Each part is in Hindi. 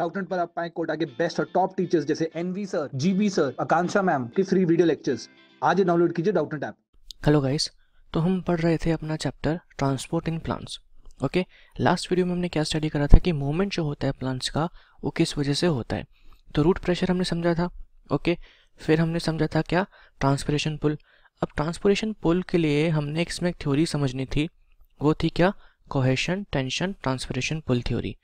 डाउटनेट पर आप पाए कोटा के बेस्ट और टॉप टीचर्स जैसे NV sir GB sir Akanksha ma'am के फ्री वीडियो लेक्चर्स आज डाउनलोड कीजिए डाउटनेट ऐप हेलो गाइस तो हम पढ़ रहे थे अपना chapter transport in plants okay last video में हमने क्या स्टडी करा था कि मूवमेंट जो होता है प्लांट्स का वो किस वजह से होता है तो रूट प्रेशर हमने समझा था ओके फिर हमने समझा था क्या ट्रांसपोरेशन पुल अब ट्रांसपोरेशन पुल के लिए हमने इसमें एक थ्योरी समझनी थी वो थी क्या cohesion tension transpiration pull theory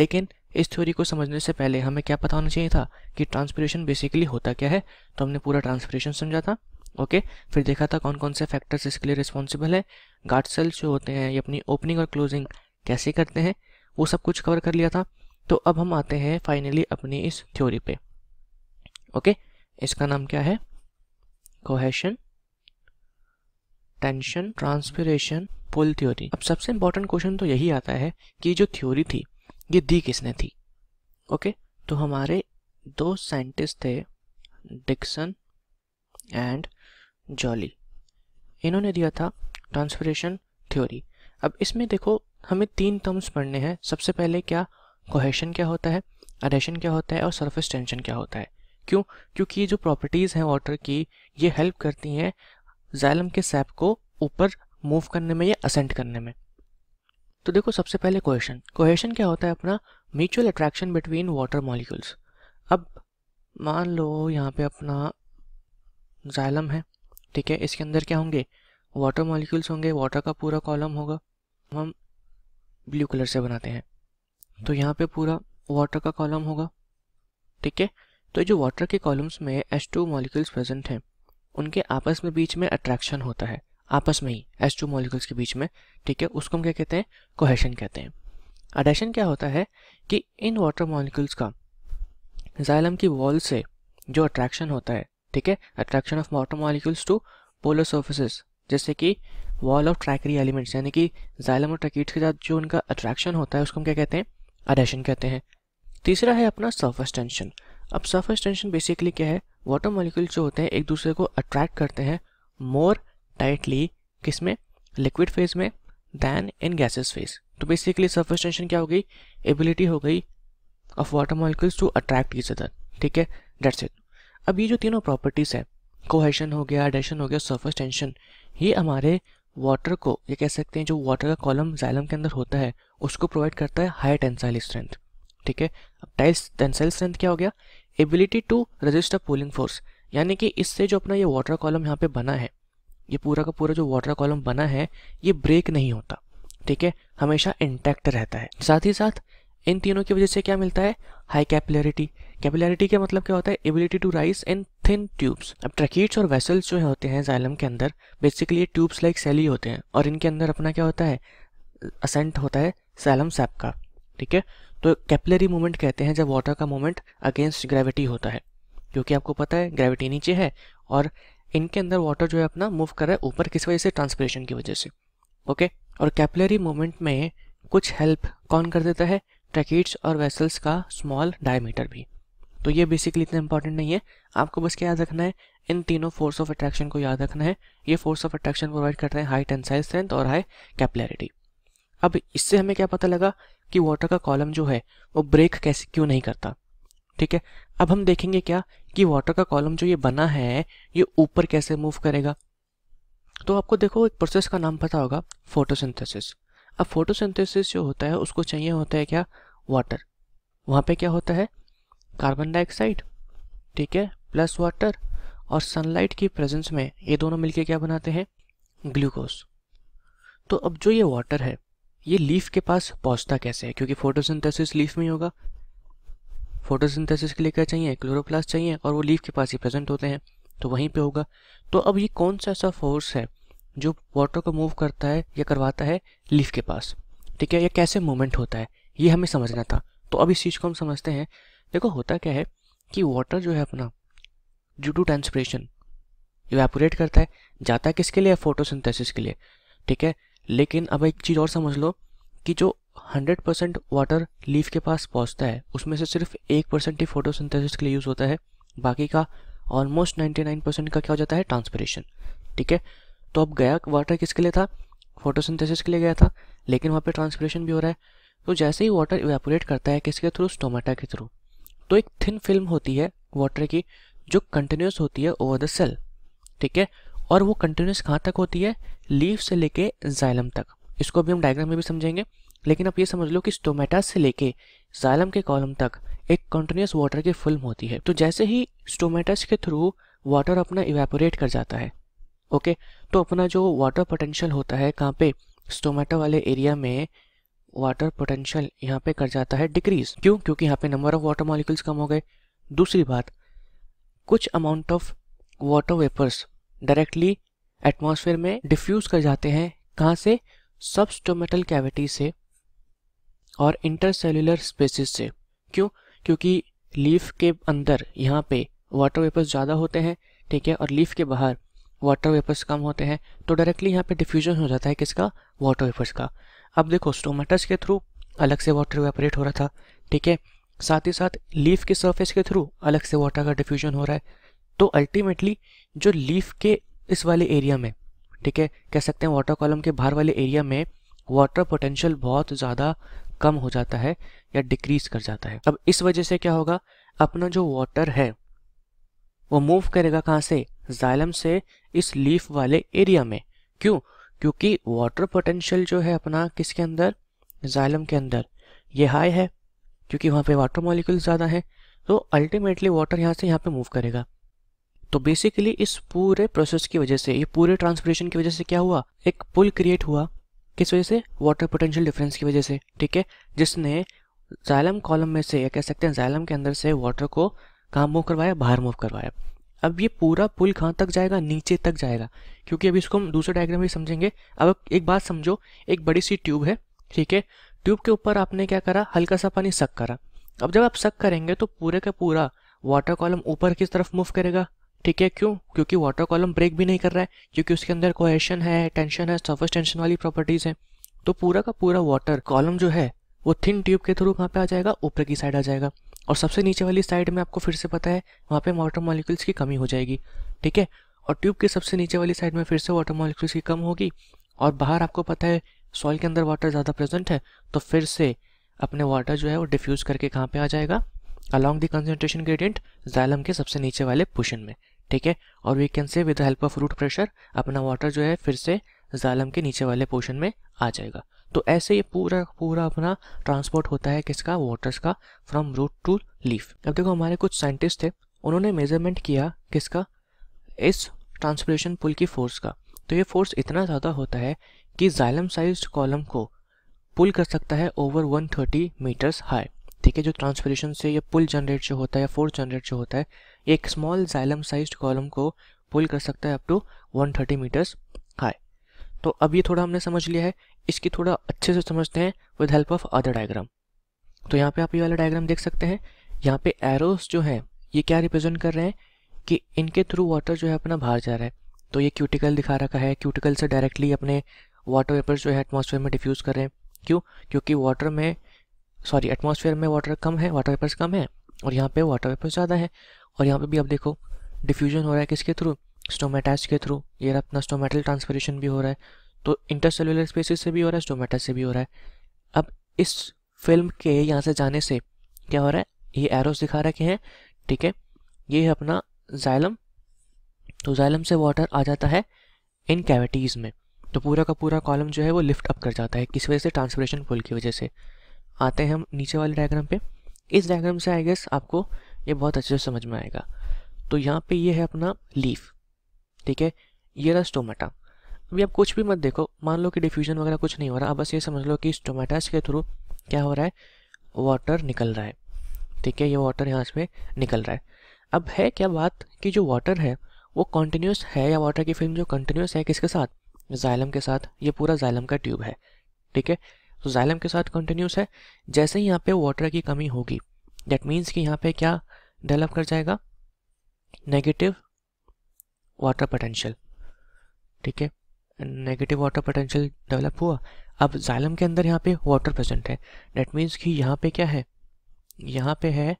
लेकिन इस थ्योरी को समझने से पहले हमें क्या पता होना चाहिए था कि ट्रांसपीरेशन बेसिकली होता क्या है तो हमने पूरा ट्रांसपीरेशन समझा था ओके फिर देखा था कौन कौन से फैक्टर्स इसके लिए रिस्पॉन्सिबल है गार्ड सेल्स जो होते हैं ये अपनी ओपनिंग और क्लोजिंग कैसे करते हैं वो सब कुछ कवर कर लिया था तो अब हम आते हैं फाइनली अपनी इस थ्योरी पे ओके इसका नाम क्या है cohesion tension transpiration pull theory अब सबसे इंपॉर्टेंट क्वेश्चन तो यही आता है कि जो थ्योरी थी ये दी किसने थी ओके तो हमारे दो साइंटिस्ट थे डिक्सन एंड जॉली इन्होंने दिया था ट्रांसफरेशन थ्योरी अब इसमें देखो हमें तीन टर्म्स पढ़ने हैं सबसे पहले क्या कोहेशन क्या होता है अडेशन क्या होता है और सरफेस टेंशन क्या होता है क्यों क्योंकि ये जो प्रॉपर्टीज़ हैं वाटर की ये हेल्प करती हैं जैलम के सैप को ऊपर मूव करने में या असेंट करने में तो देखो सबसे पहले कोहेशन कोहेशन क्या होता है अपना mutual attraction between water molecules अब मान लो यहाँ पे अपना जाइलम है ठीक है इसके अंदर क्या होंगे वाटर मॉलिक्यूल्स होंगे वाटर का पूरा कॉलम होगा हम ब्लू कलर से बनाते हैं तो यहाँ पे पूरा वाटर का कॉलम होगा ठीक है तो जो वाटर के कॉलम्स में एस टू मॉलिक्यूल्स प्रेजेंट हैं उनके आपस में बीच में अट्रैक्शन होता है आपस में ही एस टू मॉलिकल्स के बीच में ठीक है उसको हम क्या कहते हैं कोहेशन कहते हैं अडेशन क्या होता है कि इन वाटर मॉलिकल्स का जायलम की वॉल से जो अट्रैक्शन होता है ठीक है attraction of water molecules to polar surfaces जैसे कि वॉल ऑफ ट्रैकरी एलिमेंट्स यानी कि जायलम और ट्रैकिड्स के साथ जो उनका अट्रैक्शन होता है उसको हम क्या कहते हैं अडेशन कहते हैं तीसरा है अपना सर्फस टेंशन अब सर्फस टेंशन बेसिकली क्या है वाटर मॉलिक्यूल्स जो होते हैं एक दूसरे को अट्रैक्ट करते हैं मोर टाइटली किस में लिक्विड फेज में दैन इन गैसेस फेज तो बेसिकली टेंशन क्या हो गई एबिलिटी हो गई of water molecules to attract each other ठीक है डेट्स इट अब ये जो तीनों प्रॉपर्टीज़ है कोहेशन हो गया एडेशन हो गया सर्फेस टेंशन ये हमारे वाटर को ये कह सकते हैं जो वाटर का कॉलम जैलम के अंदर होता है उसको प्रोवाइड करता है हाई टेंसाइल स्ट्रेंथ ठीक है अब टाइल्स टेंसाइल स्ट्रेंथ क्या हो गया ability to register pulling force यानी कि इससे जो अपना ये वाटर कॉलम यहाँ पे बना है ये पूरा का पूरा जो वाटर कॉलम बना है ये ब्रेक नहीं होता ठीक है हमेशा इंटैक्ट रहता है साथ ही साथ इन तीनों की वजह से क्या मिलता है हाई कैपिलरिटी कैपिलरिटी का मतलब क्या होता है ability to rise in thin tubes अब ट्रकीट्स और वेसल्स जो होते हैं जाइलम के अंदर बेसिकली ये ट्यूब्स लाइक सेली होते हैं और इनके अंदर अपना क्या होता है असेंट होता है सैलम सैप का ठीक है तो कैपिलरी मूवमेंट कहते हैं जब वाटर का मूवमेंट अगेंस्ट ग्रेविटी होता है क्योंकि आपको पता है ग्रेविटी नीचे है और इनके अंदर वाटर जो है अपना मूव कर रहा है ऊपर किस वजह से ट्रांसपरेशन की वजह से ओके और कैपलरी मूवमेंट में कुछ हेल्प कौन कर देता है ट्रैकिट्स और वेसल्स का स्मॉल डायमीटर भी तो ये बेसिकली इतना इंपॉर्टेंट नहीं है आपको बस क्या याद रखना है इन तीनों फोर्स ऑफ अट्रैक्शन को याद रखना है ये फोर्स ऑफ अट्रैक्शन प्रोवाइड कर रहे हैं हाई टेंसाइल स्ट्रेंथ और हाई कैपलैरिटी अब इससे हमें क्या पता लगा कि वाटर का कॉलम जो है वो ब्रेक कैसे क्यों नहीं करता ठीक है अब हम देखेंगे क्या कि वाटर का कॉलम जो ये बना है ये ऊपर कैसे मूव करेगा तो आपको देखो एक प्रोसेस का नाम पता होगा फोटोसिंथेसिस अब फोटोसिंथेसिस जो होता है उसको चाहिए होता है क्या वाटर वहाँ पे क्या होता है कार्बन डाइऑक्साइड ठीक है प्लस वाटर और सनलाइट की प्रेजेंस में ये दोनों मिलके क्या बनाते हैं ग्लूकोज तो अब जो ये वाटर है ये लीफ के पास पहुँचता कैसे है क्योंकि फोटोसिंथेसिस लीफ में ही होगा फोटोसिंथेसिस के लिए क्या चाहिए क्लोरोप्लास्ट चाहिए और वो लीफ के पास ही प्रेजेंट होते हैं तो वहीं पे होगा तो अब ये कौन सा ऐसा फोर्स है जो वाटर को मूव करता है या करवाता है लीफ के पास ठीक है या कैसे मूवमेंट होता है ये हमें समझना था तो अब इस चीज़ को हम समझते हैं देखो होता क्या है कि वाटर जो है अपना ड्यू टू ट्रांसप्रेशन इवेपोरेट करता है जाता है किसके लिए फोटोसिंथेसिस के लिए ठीक है लेकिन अब एक चीज़ और समझ लो कि जो हंड्रेड परसेंट वाटर लीफ के पास पहुंचता है उसमें से सिर्फ एक परसेंट ही फोटोसिंथेसिस के लिए यूज़ होता है बाकी का ऑलमोस्ट नाइन्टी नाइन परसेंट का क्या हो जाता है ट्रांसपरेशन ठीक है तो अब गया वाटर किसके लिए था फोटोसिंथेसिस के लिए गया था लेकिन वहाँ पे ट्रांसपरेशन भी हो रहा है तो जैसे ही वाटर इवेपोरेट करता है किसके थ्रू स्टोमेटा के थ्रू तो एक थिन फिल्म होती है वाटर की जो कंटिन्यूस होती है ओवर द सेल ठीक है और वो कंटिन्यूस कहाँ तक होती है लीव से लेके जाइलम तक इसको अभी हम डायग्राम में भी समझेंगे लेकिन आप ये समझ लो कि स्टोमेटास से लेके जालम के कॉलम तक एक कंटिन्यूस वाटर की फिल्म होती है तो जैसे ही स्टोमेटस के थ्रू वाटर अपना इवेपोरेट कर जाता है ओके तो अपना जो वाटर पोटेंशियल होता है कहाँ पे स्टोमेटा वाले एरिया में वाटर पोटेंशियल यहाँ पे कर जाता है डिक्रीज क्यों क्योंकि यहाँ पे नंबर ऑफ वाटर मॉलिकल्स कम हो गए दूसरी बात कुछ amount of water vapours directly atmosphere में डिफ्यूज़ कर जाते हैं कहाँ से सब स्टोमेटल कैविटी से और इंटरसेलुलर स्पेसिस से क्यों क्योंकि लीफ के अंदर यहाँ पे वाटर वेपर्स ज़्यादा होते हैं ठीक है और लीफ के बाहर वाटर वेपर्स कम होते हैं तो डायरेक्टली यहाँ पे डिफ्यूजन हो जाता है किसका वाटर वेपर्स का अब देखो स्टोमेटस के थ्रू अलग से वाटर वेपरेट हो रहा था ठीक है साथ ही साथ लीफ के सर्फेस के थ्रू अलग से वाटर का डिफ्यूजन हो रहा है तो अल्टीमेटली जो लीफ के इस वाले एरिया में ठीक है कह सकते हैं वाटर कॉलम के बाहर वाले एरिया में वाटर पोटेंशियल बहुत ज़्यादा कम हो जाता है या डिक्रीज कर जाता है अब इस वजह से क्या होगा अपना जो वाटर है वो मूव करेगा कहाँ से जाइलम से इस लीफ वाले एरिया में क्यों क्योंकि वाटर पोटेंशियल जो है अपना किसके अंदर जाइलम के अंदर ये हाई है क्योंकि वहाँ पे वाटर मॉलिक्यूल ज़्यादा है तो अल्टीमेटली वाटर यहाँ से यहाँ पे मूव करेगा तो बेसिकली इस पूरे प्रोसेस की वजह से ये पूरे ट्रांसपोर्टेशन की वजह से क्या हुआ एक पुल क्रिएट हुआ किस वजह से वाटर पोटेंशियल डिफरेंस की वजह से ठीक है जिसने जालम कॉलम में से या कह सकते हैं जायलम के अंदर से वाटर को कहाँ मूव करवाया बाहर मूव करवाया अब ये पूरा पुल कहाँ तक जाएगा नीचे तक जाएगा क्योंकि अभी इसको हम दूसरे डायग्राम में समझेंगे अब एक बात समझो एक बड़ी सी ट्यूब है ठीक है ट्यूब के ऊपर आपने क्या करा हल्का सा पानी सक करा अब जब आप सक करेंगे तो पूरे का पूरा वाटर कॉलम ऊपर की तरफ मूव करेगा ठीक है क्यों क्योंकि वाटर कॉलम ब्रेक भी नहीं कर रहा है क्योंकि उसके अंदर कोहेशन है टेंशन है सर्फस टेंशन वाली प्रॉपर्टीज़ है तो पूरा का पूरा वाटर कॉलम जो है वो थिन ट्यूब के थ्रू कहाँ पे आ जाएगा ऊपर की साइड आ जाएगा और सबसे नीचे वाली साइड में आपको फिर से पता है वहाँ पे वाटर मॉलिक्यूल्स की कमी हो जाएगी ठीक है और ट्यूब के सबसे नीचे वाली साइड में फिर से वाटर मॉलिक्यूल्स की कम होगी और बाहर आपको पता है सॉइल के अंदर वाटर ज़्यादा प्रेजेंट है तो फिर से अपने वाटर जो है वो डिफ्यूज़ करके कहाँ पर आ जाएगा along the concentration gradient xylem के सबसे नीचे वाले पोशन में ठीक है और we can say with help of root pressure अपना वाटर जो है फिर से जालम के नीचे वाले पोर्शन में आ जाएगा तो ऐसे ये पूरा पूरा अपना ट्रांसपोर्ट होता है किसका वाटर्स का फ्रॉम रूट टू लीफ अब देखो हमारे कुछ साइंटिस्ट थे उन्होंने मेजरमेंट किया किसका इस ट्रांसपोर्टेशन पुल की फोर्स का तो ये फोर्स इतना ज़्यादा होता है कि जालम साइज कॉलम को पुल कर सकता है ओवर 130 मीटर्स हाई ठीक है जो ट्रांसपोर्टेशन से या पुल जनरेट जो होता है या फोर्स जनरेट जो होता है एक स्मॉल जाइलम साइज कॉलम को पुल कर सकता है up to thirty metres high तो अब ये थोड़ा हमने समझ लिया है इसकी थोड़ा अच्छे से समझते हैं with help of other diagram तो यहाँ पे आप ये वाला डायग्राम देख सकते हैं यहाँ पे एरोस जो हैं ये क्या रिप्रेजेंट कर रहे हैं कि इनके थ्रू वाटर जो है अपना बाहर जा रहा है तो ये क्यूटिकल दिखा रखा है क्यूटिकल से डायरेक्टली अपने वाटर वेपर्स जो है एटमोसफेयर में डिफ्यूज़ कर रहे हैं क्यों क्योंकि वाटर में सॉरी एटमोसफेयर में वाटर कम है वाटर वेपर्स कम है और यहाँ पे वाटर वेपर्स ज़्यादा है और यहाँ पे भी आप देखो डिफ्यूजन हो रहा है किसके थ्रू स्टोमेटास के थ्रू ये अपना स्टोमेटल ट्रांसफरेशन भी हो रहा है तो इंटरसेलुलर स्पेसिस से भी हो रहा है स्टोमेटा से भी हो रहा है अब इस फिल्म के यहाँ से जाने से क्या हो रहा है ये एरोस दिखा रखे हैं ठीक है ये है अपना जाइलम तो जाइलम से वाटर आ जाता है इन कैविटीज़ में तो पूरा का पूरा कॉलम जो है वो लिफ्ट अप कर जाता है किस वजह से ट्रांसपोर्टेशन पुल की वजह से आते हैं हम नीचे वाले डायग्राम पे इस डायग्राम से आई गेस आपको ये बहुत अच्छे से समझ में आएगा तो यहाँ पे ये है अपना लीफ ठीक है ये रहा स्टोमेटा अभी आप कुछ भी मत देखो मान लो कि डिफ्यूजन वगैरह कुछ नहीं हो रहा आप बस ये समझ लो कि स्टोमेटास के थ्रू क्या हो रहा है वाटर निकल रहा है ठीक है ये वाटर यहाँ से निकल रहा है अब है क्या बात कि जो वाटर है वो कॉन्टीन्यूस है या वाटर की फिल्म जो कंटिन्यूस है किसके साथ जाइलम के साथ ये पूरा जाइलम का ट्यूब है ठीक है तो जाइलम के साथ कंटिन्यूस है जैसे ही यहाँ पे वाटर की कमी होगी डेट मीन्स कि यहाँ पे क्या डेवलप कर जाएगा नेगेटिव वाटर पोटेंशियल ठीक है नेगेटिव वाटर पोटेंशियल डेवलप हुआ अब जालम के अंदर यहाँ पे वाटर प्रेजेंट है डेट मीन्स कि यहाँ पे क्या है यहाँ पे है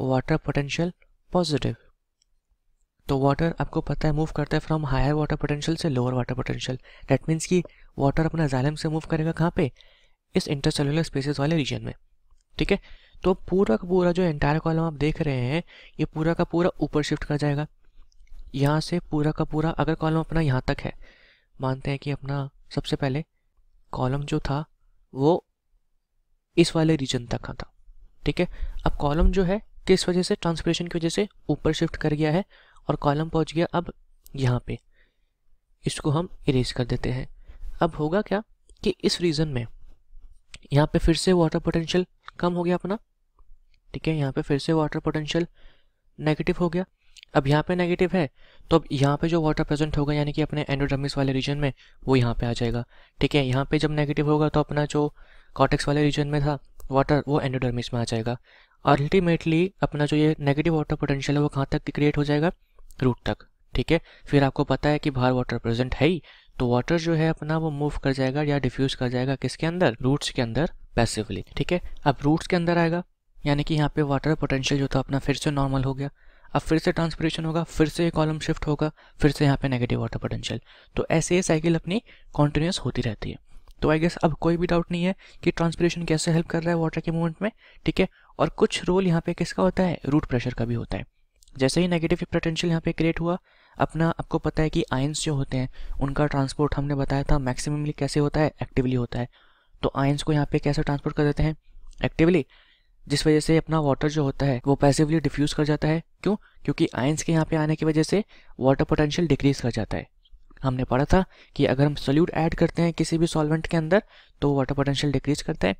वाटर पोटेंशियल पॉजिटिव तो वाटर आपको पता है मूव करता है फ्रॉम हायर वाटर पोटेंशियल से lower water potential that means कि वाटर अपना जालम से मूव करेगा कहाँ पे इस इंटरसेलुलर स्पेसेस वाले रीजन में ठीक है तो पूरा का पूरा जो एंटायर कॉलम आप देख रहे हैं ये पूरा का पूरा ऊपर शिफ्ट कर जाएगा यहाँ से पूरा का पूरा अगर कॉलम अपना यहाँ तक है मानते हैं कि अपना सबसे पहले कॉलम जो था वो इस वाले रीजन तक का था ठीक है अब कॉलम जो है किस वजह से ट्रांसप्रेशन की वजह से ऊपर शिफ्ट कर गया है और कॉलम पहुंच गया अब यहाँ पे इसको हम इरेज कर देते हैं अब होगा क्या कि इस रीजन में यहाँ पे फिर से वाटर पोटेंशियल कम हो गया अपना ठीक है यहाँ पे फिर से वाटर पोटेंशियल नेगेटिव हो गया अब यहाँ पे नेगेटिव है तो अब यहाँ पे जो वाटर प्रेजेंट होगा यानी कि अपने एंडोडर्मिस वाले रीजन में वो यहाँ पे आ जाएगा ठीक है यहाँ पे जब नेगेटिव होगा तो अपना जो कॉटेक्स वाले रीजन में था वाटर वो एंडोडर्मिस में आ जाएगा अल्टीमेटली अपना जो ये नेगेटिव वाटर पोटेंशियल है वो कहाँ तक क्रिएट हो जाएगा रूट तक ठीक है फिर आपको पता है कि बाहर वाटर प्रेजेंट है ही तो वाटर जो है अपना वो मूव कर जाएगा या डिफ्यूज़ कर जाएगा किसके अंदर रूट्स के अंदर पैसिवली ठीक है अब रूट्स के अंदर आएगा यानी कि यहाँ पे वाटर पोटेंशियल जो था अपना फिर से नॉर्मल हो गया अब फिर से ट्रांसपरेशन होगा फिर से ये कॉलम शिफ्ट होगा फिर से यहाँ पे नेगेटिव वाटर पोटेंशियल तो ऐसे ये साइकिल अपनी कॉन्टिन्यूस होती रहती है तो आई गेस अब कोई भी डाउट नहीं है कि ट्रांसपरेशन कैसे हेल्प कर रहा है वाटर के मूवमेंट में ठीक है और कुछ रोल यहाँ पे किसका होता है रूट प्रेशर का भी होता है जैसे ही नेगेटिव पोटेंशियल यहाँ पे क्रिएट हुआ अपना आपको पता है कि आयंस जो होते हैं उनका ट्रांसपोर्ट हमने बताया था मैक्सिममली कैसे होता है एक्टिवली होता है तो आयंस को यहाँ पे कैसे ट्रांसपोर्ट कर देते हैं एक्टिवली जिस वजह से अपना वाटर जो होता है वो पैसिवली डिफ्यूज़ कर जाता है क्यों क्योंकि आयंस के यहाँ पे आने की वजह से वाटर पोटेंशियल डिक्रीज कर जाता है हमने पढ़ा था कि अगर हम सोल्यूट ऐड करते हैं किसी भी सॉल्वेंट के अंदर तो वाटर पोटेंशियल डिक्रीज करता है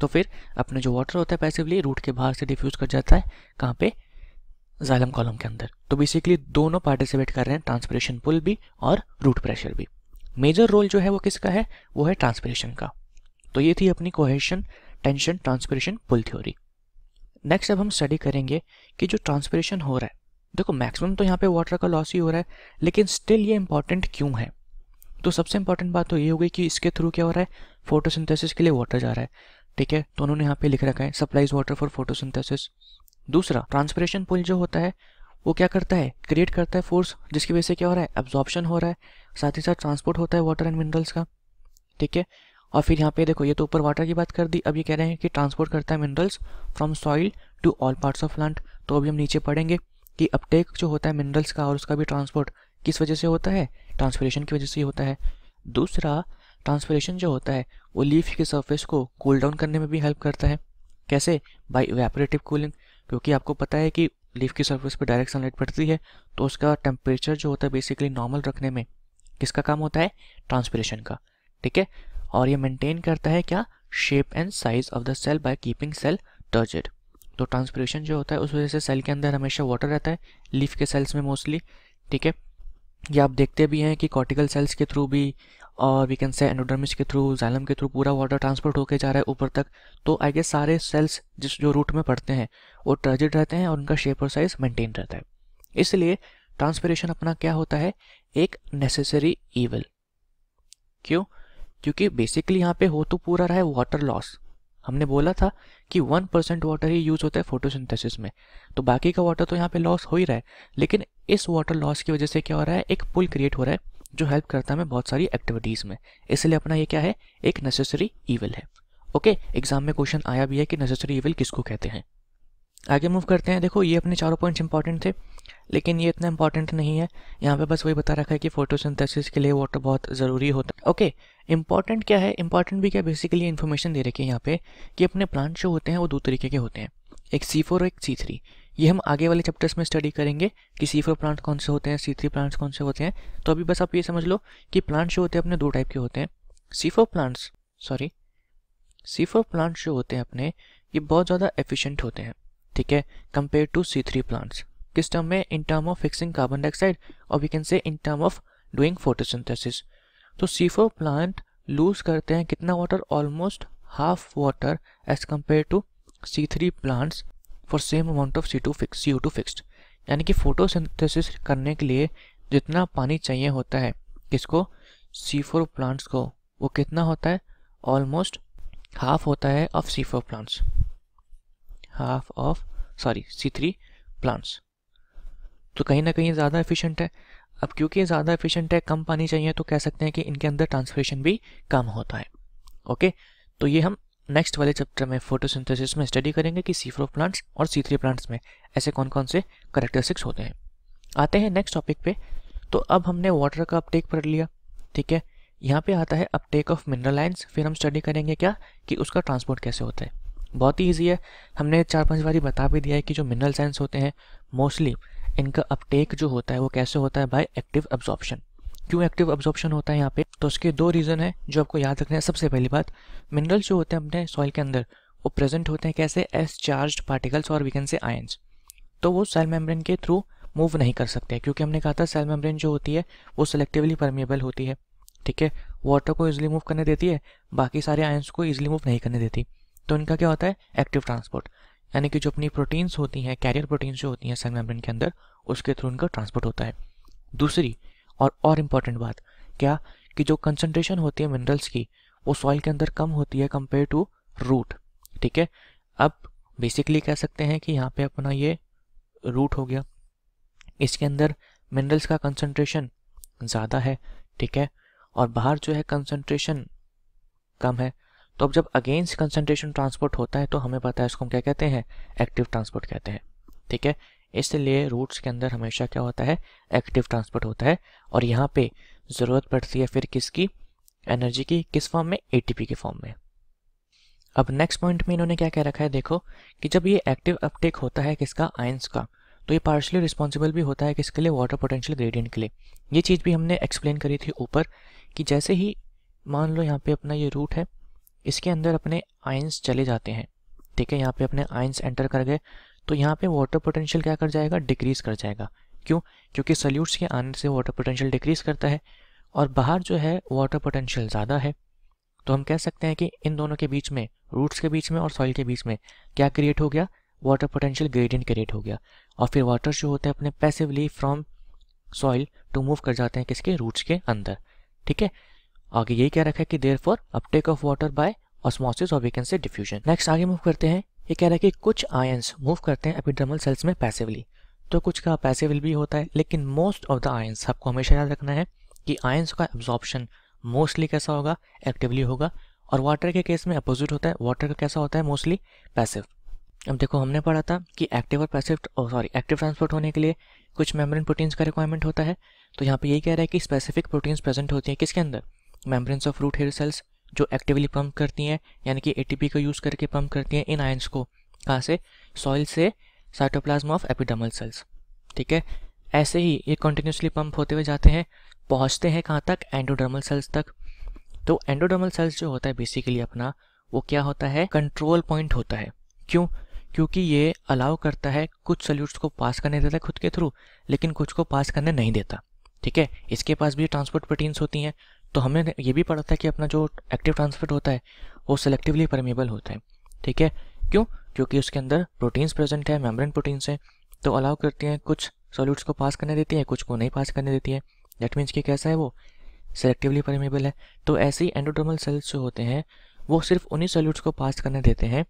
तो फिर अपना जो वाटर होता है पैसिवली रूट के बाहर से डिफ्यूज़ कर जाता है कहाँ पे जालम कॉलम के अंदर तो बेसिकली दोनों पार्टिसिपेट कर रहे हैं ट्रांसपरेशन पुल भी और रूट प्रेशर भी मेजर रोल जो है वो किसका है वो है ट्रांसपरेशन का तो ये थी अपनी cohesion tension transpiration pull theory next अब हम स्टडी करेंगे कि जो ट्रांसपरेशन हो रहा है देखो मैक्सिमम तो यहाँ पे वाटर का लॉस ही हो रहा है लेकिन स्टिल ये इंपॉर्टेंट क्यों है तो सबसे इंपॉर्टेंट बात तो ये होगी कि इसके थ्रू क्या हो रहा है फोटोसिंथेसिस के लिए वाटर जा रहा है ठीक है तो उन्होंने यहाँ पे लिख रखा है सप्लाइज वाटर फॉर फोटोसिंथेसिस दूसरा ट्रांसपरेशन पुल जो होता है वो क्या करता है क्रिएट करता है फोर्स जिसकी वजह से क्या हो रहा है एब्जॉर्प्शन हो रहा है साथ ही साथ ट्रांसपोर्ट होता है वाटर एंड मिनरल्स का ठीक है और फिर यहाँ पे देखो ये तो ऊपर वाटर की बात कर दी अब ये कह रहे हैं कि ट्रांसपोर्ट करता है minerals from soil to all parts of plant तो अभी हम नीचे पढ़ेंगे कि अपटेक जो होता है मिनरल्स का और उसका भी ट्रांसपोर्ट किस वजह से होता है ट्रांसपोरेशन की वजह से होता है दूसरा ट्रांसपोरेशन जो होता है वो लीफ के सर्फेस को कूल डाउन करने में भी हेल्प करता है कैसे बाई वेपरेटिव कूलिंग क्योंकि आपको पता है कि लीफ की सर्फेस पर डायरेक्ट सनलाइट पड़ती है तो उसका टेम्परेचर जो होता है बेसिकली नॉर्मल रखने में किसका काम होता है ट्रांसपरेशन का ठीक है और ये मेंटेन करता है क्या shape and size of the cell by keeping cell turgid तो ट्रांसपीरेशन जो होता है उस वजह से सेल के अंदर हमेशा वाटर रहता है लीफ के सेल्स में मोस्टली ठीक है ये आप देखते भी हैं कि कॉर्टिकल सेल्स के थ्रू भी और वी कैन से एंडोडर्मिस के थ्रू जैलम के थ्रू पूरा वाटर ट्रांसपोर्ट होकर जा रहा है ऊपर तक तो आई गेस सारे सेल्स जिस जो रूट में पड़ते हैं वो ट्रजिड रहते हैं और उनका शेप और साइज मेंटेन रहता है इसलिए ट्रांसपीरेशन अपना क्या होता है एक नेसेसरी ईवल क्यों क्योंकि बेसिकली यहाँ पे हो तो पूरा रहा है वाटर लॉस हमने बोला था कि वन परसेंट वाटर ही यूज़ होता है फोटोसिंथेसिस में तो बाकी का वाटर तो यहाँ पे लॉस हो ही रहा है लेकिन इस वाटर लॉस की वजह से क्या हो रहा है एक पुल क्रिएट हो रहा है जो हेल्प करता है बहुत सारी एक्टिविटीज़ में इसलिए अपना ये क्या है एक नेसेसरी ईवल है ओके एग्जाम में क्वेश्चन आया भी है कि नेसेसरी ईवल किसको कहते हैं आगे मूव करते हैं देखो ये अपने चारों पॉइंट्स इंपॉर्टेंट थे लेकिन ये इतना इंपॉर्टेंट नहीं है यहाँ पे बस वही बता रखा है कि फोटोसिंथेसिस के लिए वाटर बहुत ज़रूरी होता है ओके इंपॉर्टेंट क्या है इंपॉर्टेंट भी क्या बेसिकली इन्फॉर्मेशन दे रखी है यहाँ पे कि अपने प्लांट जो होते हैं वो दो तरीके के होते हैं एक सी और एक सी थ्री ये हम आगे वाले चैप्टर्स में स्टडी करेंगे कि सी फोर प्लांट कौन से होते हैं सी थ्री प्लांट्स कौन से होते हैं तो अभी बस आप ये समझ लो कि प्लांट्स जो होते हैं अपने दो टाइप के होते हैं C four plants sorry C four plants जो होते हैं अपने ये बहुत ज़्यादा एफिशिएंट होते हैं ठीक है compare to C three plants किस टर्म में in term of fixing carbon dioxide और we can say in term of doing photosynthesis तो सी फोर प्लांट लूज करते हैं कितना water almost half water as compare to C three plants for same amount of C two fix C two fixed यानी कि फोटोसिंथेसिस करने के लिए जितना पानी चाहिए होता है किसको सी फोर प्लांट्स को वो कितना होता है ऑलमोस्ट हाफ होता है of C four plants half of sorry C three plants तो कहीं ना कहीं ज़्यादा एफिशिएंट है अब क्योंकि ज़्यादा एफिशिएंट है कम पानी चाहिए तो कह सकते हैं कि इनके अंदर ट्रांसफरेशन भी कम होता है ओके तो ये हम नेक्स्ट वाले चैप्टर में फोटोसिंथेसिस में स्टडी करेंगे कि सी फोर प्लांट्स और सी थ्री प्लांट्स में ऐसे कौन कौन से करेक्टरिस्टिक्स होते हैं आते हैं नेक्स्ट टॉपिक पे तो अब हमने वाटर का अपटेक पढ़ लिया ठीक है यहाँ पे आता है अपटेक ऑफ मिनरल लाइन्स फिर हम स्टडी करेंगे क्या कि उसका ट्रांसपोर्ट कैसे होता है बहुत ही ईजी है हमने चार पांच बारी बता भी दिया है कि जो मिनरल साइंस होते हैं मोस्टली इनका अपटेक जो होता है वो कैसे होता है बाय एक्टिव अब्जॉर्प्शन क्यों एक्टिव अब्जॉर्प्शन होता है यहाँ पे तो उसके दो रीज़न है जो आपको याद रखना है सबसे पहली बात मिनरल्स जो होते हैं अपने सॉइल के अंदर वो प्रेजेंट होते हैं कैसे एस चार्ज पार्टिकल्स और वीकन से आयंस तो वो सेल मेम्ब्रेन के थ्रू मूव नहीं कर सकते क्योंकि हमने कहा था सेल मेम्ब्रेन जो होती है वो सेलेक्टिवली परमेबल होती है ठीक है वाटर को ईजिली मूव करने देती है बाकी सारे आयंस को ईजिली मूव नहीं करने देती तो इनका क्या होता है एक्टिव ट्रांसपोर्ट यानी कि जो अपनी प्रोटीन्स होती हैं कैरियर प्रोटीन्स जो होती हैं सेल मेम्ब्रेन के अंदर उसके थ्रू इनका ट्रांसपोर्ट होता है दूसरी और और इम्पॉर्टेंट बात क्या कि जो कंसनट्रेशन होती है मिनरल्स की वो सॉइल के अंदर कम होती है कंपेयर टू रूट ठीक है अब बेसिकली कह सकते हैं कि यहाँ पे अपना ये रूट हो गया इसके अंदर मिनरल्स का कंसनट्रेशन ज़्यादा है ठीक है और बाहर जो है कंसनट्रेशन कम है तो अब जब अगेंस्ट कंसनट्रेशन ट्रांसपोर्ट होता है तो हमें पता है इसको हम क्या कहते हैं एक्टिव ट्रांसपोर्ट कहते हैं ठीक है इसलिए रूट्स के अंदर हमेशा क्या होता है एक्टिव ट्रांसपोर्ट होता है और यहाँ पे ज़रूरत पड़ती है फिर किसकी एनर्जी की किस फॉर्म में एटीपी के फॉर्म में अब नेक्स्ट पॉइंट में इन्होंने क्या कह रखा है देखो कि जब ये एक्टिव अपटेक होता है किसका आयंस का तो ये पार्शली रिस्पॉन्सिबल भी होता है किसके लिए वाटर पोटेंशियल ग्रेडियंट के लिए ये चीज़ भी हमने एक्सप्लेन करी थी ऊपर कि जैसे ही मान लो यहाँ पे अपना ये रूट है इसके अंदर अपने आइंस चले जाते हैं ठीक है यहाँ पे अपने आइंस एंटर कर गए तो यहाँ पे वाटर पोटेंशियल क्या कर जाएगा डिक्रीज़ कर जाएगा क्यों क्योंकि सल्यूट्स के आने से वाटर पोटेंशियल डिक्रीज़ करता है और बाहर जो है वाटर पोटेंशियल ज़्यादा है तो हम कह सकते हैं कि इन दोनों के बीच में रूट्स के बीच में और सॉइल के बीच में क्या क्रिएट हो गया वाटर पोटेंशियल ग्रेडियंट क्रिएट हो गया और फिर वाटर जो होते हैं अपने passively from soil to move कर जाते हैं किसके रूट्स के अंदर ठीक है आगे यही कह रखा है कि there for uptake of water by osmosis और we can say diffusion next आगे मूव करते हैं ये कह रहा है कि कुछ आयंस मूव करते हैं एपिड्रमल सेल्स में पैसिवली तो कुछ का पैसिवल भी होता है लेकिन मोस्ट ऑफ द आयंस आपको हमेशा याद रखना है कि आयंस का एब्जॉर्प्शन मोस्टली कैसा होगा एक्टिवली होगा और वाटर के केस में अपोजिट होता है वाटर का कैसा होता है मोस्टली पैसिव अब देखो हमने पढ़ा था कि एक्टिव और पैसिव सॉरी एक्टिव ट्रांसपोर्ट होने के लिए कुछ मेम्ब्रेन प्रोटीन्स का रिक्वायरमेंट होता है तो यहाँ पे यही कह रहा है कि स्पेसिफिक प्रोटीन्स प्रेजेंट होती हैं किसके अंदर membranes of root hair cells जो एक्टिवली पंप करती हैं यानी कि एटीपी का यूज़ करके पंप करती हैं इन आयंस को कहाँ से सॉइल से साइटोप्लाज्म ऑफ एपिडर्मल सेल्स ठीक है ऐसे ही ये कंटिन्यूसली पंप होते हुए जाते हैं पहुँचते हैं कहाँ तक एंडोडर्मल सेल्स तक तो एंडोडर्मल सेल्स जो होता है बेसिकली अपना वो क्या होता है कंट्रोल पॉइंट होता है क्यों क्योंकि ये अलाउ करता है कुछ सल्यूट्स को पास करने देता है खुद के थ्रू लेकिन कुछ को पास करने नहीं देता ठीक है इसके पास भी ट्रांसपोर्ट प्रोटीन्स होती हैं तो हमने ये भी पढ़ा था कि अपना जो एक्टिव ट्रांसफेट होता है वो सेलेक्टिवली परमेबल होता है ठीक है क्यों क्योंकि उसके अंदर प्रोटीन्स प्रेजेंट है मेम्ब्रेन प्रोटीन्स हैं तो अलाउ करती हैं कुछ सॉल्यूट्स को पास करने देती हैं कुछ को नहीं पास करने देती है दैट मीन्स कि कैसा है वो सेलेक्टिवली परमेबल है तो ऐसे ही एंडोडर्मल सेल्स जो होते हैं वो सिर्फ उन्हीं सॉल्यूट्स को पास करने देते हैं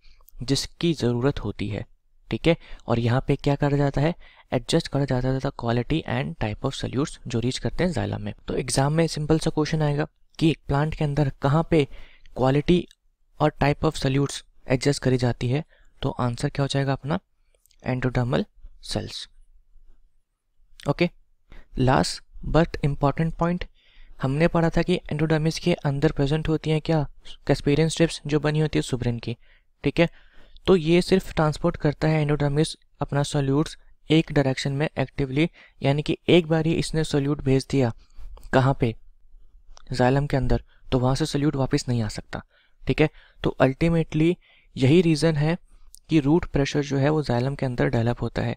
जिसकी ज़रूरत होती है ठीक है और यहाँ पे क्या करा जाता है एडजस्ट करा जाता था quality and type of solute जो रीच करते हैं जायला में तो एग्जाम में सिंपल सा क्वेश्चन आएगा कि एक प्लांट के अंदर कहाँ पे क्वालिटी और टाइप ऑफ सल्यूट्स एडजस्ट करी जाती है तो आंसर क्या हो जाएगा अपना endodermal cells okay last but important point हमने पढ़ा था कि एंडोडामिस के अंदर प्रेजेंट होती हैं क्या कैस्पेरियन स्ट्रिप्स जो बनी होती है सुब्रेन की ठीक है तो ये सिर्फ ट्रांसपोर्ट करता है एंडोडर्मिस अपना सोल्यूट्स एक डायरेक्शन में एक्टिवली यानी कि एक बार ही इसने सोल्यूट भेज दिया कहाँ पे जालम के अंदर तो वहाँ से सोल्यूट वापस नहीं आ सकता ठीक है तो अल्टीमेटली यही रीज़न है कि रूट प्रेशर जो है वो जालम के अंदर डेवलप होता है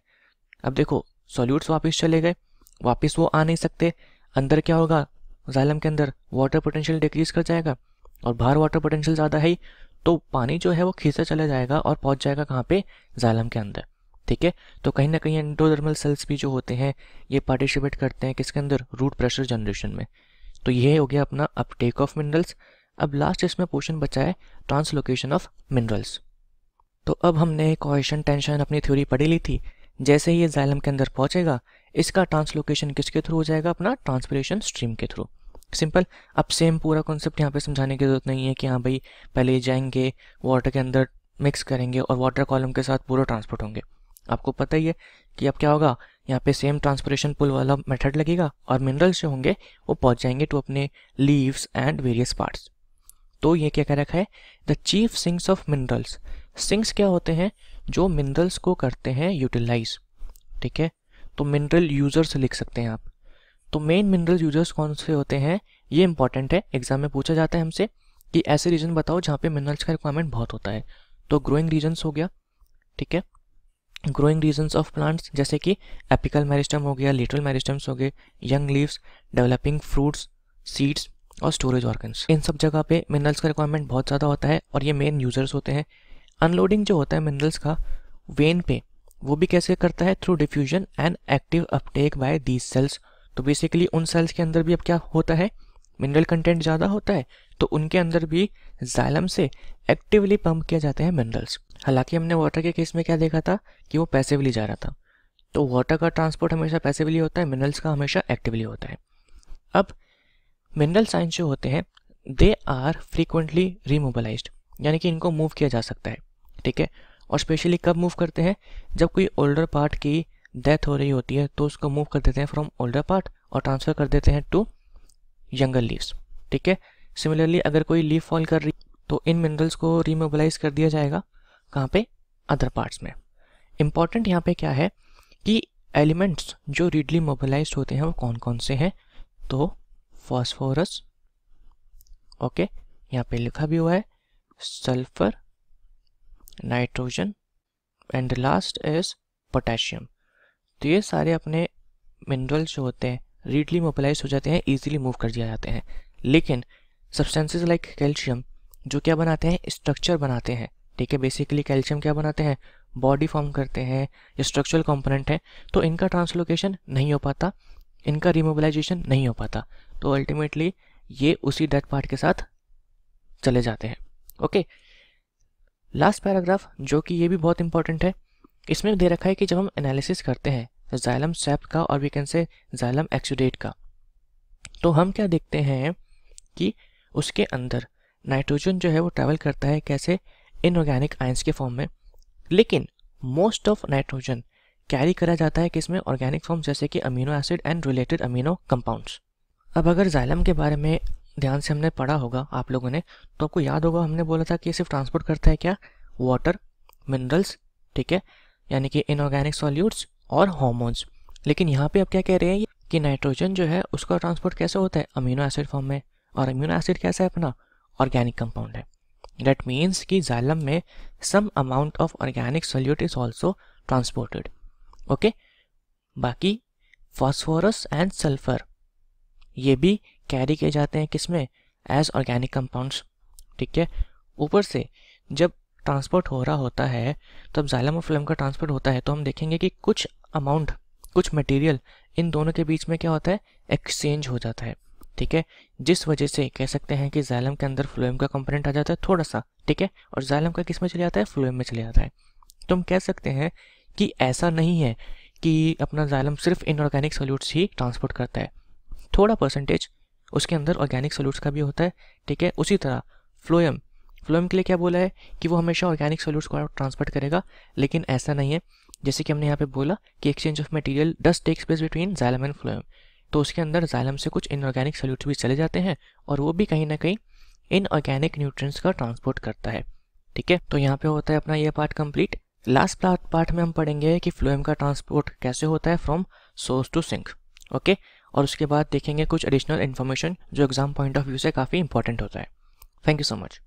अब देखो सोल्यूट्स वापस चले गए वापस वो आ नहीं सकते अंदर क्या होगा जालम के अंदर वाटर पोटेंशियल डिक्रीज कर जाएगा और बाहर वाटर पोटेंशियल ज़्यादा है ही तो पानी जो है वो खींचा चला जाएगा और पहुंच जाएगा कहाँ पे जालम के अंदर ठीक है तो कहीं ना कहीं एंडोडर्मल सेल्स भी जो होते हैं ये पार्टिसिपेट करते हैं किसके अंदर रूट प्रेशर जनरेशन में तो ये हो गया अपना अपटेक ऑफ मिनरल्स अब लास्ट इसमें पोर्शन बचा है ट्रांसलोकेशन ऑफ मिनरल्स तो अब हमने क्वेश्चन टेंशन अपनी थ्योरी पढ़ी ली थी जैसे ही ये जाइलम के अंदर पहुंचेगा इसका ट्रांसलोकेशन किसके थ्रू हो जाएगा अपना ट्रांसपोरेशन स्ट्रीम के थ्रू सिंपल अब सेम पूरा कॉन्सेप्ट यहाँ पे समझाने की ज़रूरत नहीं है कि हाँ भाई पहले ये जाएंगे वाटर के अंदर मिक्स करेंगे और वाटर कॉलम के साथ पूरा ट्रांसपोर्ट होंगे आपको पता ही है कि अब क्या होगा यहाँ पे सेम ट्रांसपोर्टेशन पुल वाला मेथड लगेगा और मिनरल्स जो होंगे वो पहुँच जाएंगे टू अपने लीव्स एंड वेरियस पार्ट्स तो ये क्या कह रखा है the chief sinks of minerals sinks क्या होते हैं जो मिनरल्स को करते हैं यूटिलाइज ठीक है तो मिनरल यूजर्स लिख सकते हैं आप तो मेन मिनरल यूजर्स कौन से होते हैं ये इंपॉर्टेंट है एग्जाम में पूछा जाता है हमसे कि ऐसे रीजन बताओ जहाँ पे मिनरल्स का रिक्वायरमेंट बहुत होता है तो ग्रोइंग रीजन्स हो गया ठीक है ग्रोइंग रीजन्स ऑफ प्लांट्स जैसे कि एपिकल मैरिस्टम हो गया लिटरल मैरिस्टम्स हो गए young leaves developing fruits seeds और स्टोरेज ऑर्गन्स इन सब जगह पे मिनरल्स का रिक्वायरमेंट बहुत ज़्यादा होता है और ये मेन यूजर्स होते हैं अनलोडिंग जो होता है मिनरल्स का वेन पे वो भी कैसे करता है through diffusion and active uptake by these cells तो बेसिकली उन सेल्स के अंदर भी अब क्या होता है मिनरल कंटेंट ज़्यादा होता है तो उनके अंदर भी जाइलम से एक्टिवली पंप किया जाते हैं मिनरल्स हालांकि हमने वाटर के केस में क्या देखा था कि वो पैसिवली जा रहा था तो वाटर का ट्रांसपोर्ट हमेशा पैसिवली होता है मिनरल्स का हमेशा एक्टिवली होता है अब मिनरल साइंस जो होते हैं दे आर फ्रीक्वेंटली रिमोबलाइज यानी कि इनको मूव किया जा सकता है ठीक है और स्पेशली कब मूव करते हैं जब कोई ओल्डर पार्ट की डेथ हो रही होती है तो उसको मूव कर देते हैं फ्रॉम ओल्डर पार्ट और ट्रांसफ़र कर देते हैं टू यंगर लीव्स ठीक है सिमिलरली अगर कोई लीव फॉल कर रही तो इन मिनरल्स को रिमोबलाइज कर दिया जाएगा कहाँ पे अदर पार्ट्स में इम्पॉर्टेंट यहाँ पे क्या है कि एलिमेंट्स जो रीडली मोबलाइज होते हैं वो कौन कौन से हैं तो फॉस्फोरस ओके यहाँ पे लिखा भी हुआ है sulphur nitrogen and last is potassium तो ये सारे अपने मिनरल्स जो होते हैं रीडली मोबिलाइज हो जाते हैं ईजिली मूव कर दिया जाते हैं लेकिन सब्सटेंसेज लाइक कैल्शियम जो क्या बनाते हैं स्ट्रक्चर बनाते हैं ठीक है बेसिकली कैल्शियम क्या बनाते हैं बॉडी फॉर्म करते हैं या स्ट्रक्चरल कंपोनेंट है तो इनका ट्रांसलोकेशन नहीं हो पाता इनका रिमोबिलाइजेशन नहीं हो पाता तो अल्टीमेटली ये उसी डेड पार्ट के साथ चले जाते हैं ओके लास्ट पैराग्राफ जो कि ये भी बहुत इंपॉर्टेंट है इसमें दे रखा है कि जब हम एनालिसिस करते हैं जाइलम सेप का और we can say xylem exudate का तो हम क्या देखते हैं कि उसके अंदर नाइट्रोजन जो है वो ट्रैवल करता है कैसे इनऑर्गेनिक आयंस के फॉर्म में लेकिन मोस्ट ऑफ नाइट्रोजन कैरी करा जाता है किसमें ऑर्गेनिक फॉर्म जैसे कि amino acid and related amino compounds अब अगर जाइलम के बारे में ध्यान से हमने पढ़ा होगा आप लोगों ने तो आपको याद होगा हमने बोला था कि ये सिर्फ ट्रांसपोर्ट करता है क्या वाटर मिनरल्स ठीक है यानी कि इनऑर्गेनिक सॉल्यूट्स और हॉर्मोन्स लेकिन यहाँ पे आप क्या कह रहे हैं कि नाइट्रोजन जो है उसका ट्रांसपोर्ट कैसे होता है अमीनो एसिड फॉर्म में और अमीनो एसिड कैसा है अपना ऑर्गेनिक कंपाउंड है डेट मीन्स कि जालम में some amount of organic solute is also transported okay बाकी फॉस्फोरस एंड सल्फर ये भी कैरी किए जाते हैं किसमें एज ऑर्गेनिक कंपाउंड्स ठीक है ऊपर से जब ट्रांसपोर्ट हो रहा होता है तब तो जाइलम और फ्लम का ट्रांसपोर्ट होता है तो हम देखेंगे कि कुछ अमाउंट कुछ मटेरियल इन दोनों के बीच में क्या होता है एक्सचेंज हो जाता है ठीक है जिस वजह से कह सकते हैं कि जैलम के अंदर फ्लोएम का कंपोनेंट आ जाता है थोड़ा सा ठीक है और जायलम का किस में चले जाता है फ्लोएम में चले जाता है तो हम कह सकते हैं कि ऐसा नहीं है कि अपना जाइलम सिर्फ इनऑर्गेनिक सोल्यूट्स ही ट्रांसपोर्ट करता है थोड़ा परसेंटेज उसके अंदर ऑर्गेनिक सोल्यूट्स का भी होता है ठीक है उसी तरह फ्लोएम फ्लोएम के लिए क्या बोला है कि वो हमेशा ऑर्गेनिक सोल्यूट्स को ट्रांसपोर्ट करेगा लेकिन ऐसा नहीं है जैसे कि हमने यहाँ पे बोला कि exchange of material dust takes place between xylem and phloem तो उसके अंदर जैलम से कुछ इनऑर्गेनिक सोल्यूट्स भी चले जाते हैं और वो भी कहीं ना कहीं इनऑर्गेनिक न्यूट्रिएंट्स का ट्रांसपोर्ट करता है ठीक है तो यहाँ पे होता है अपना ये पार्ट कम्प्लीट लास्ट पार्ट में हम पढ़ेंगे कि फ्लोएम का ट्रांसपोर्ट कैसे होता है from source to sink okay और उसके बाद देखेंगे कुछ एडिशनल इन्फॉर्मेशन जो एग्जाम पॉइंट ऑफ व्यू से काफ़ी इंपॉर्टेंट होता है थैंक यू सो मच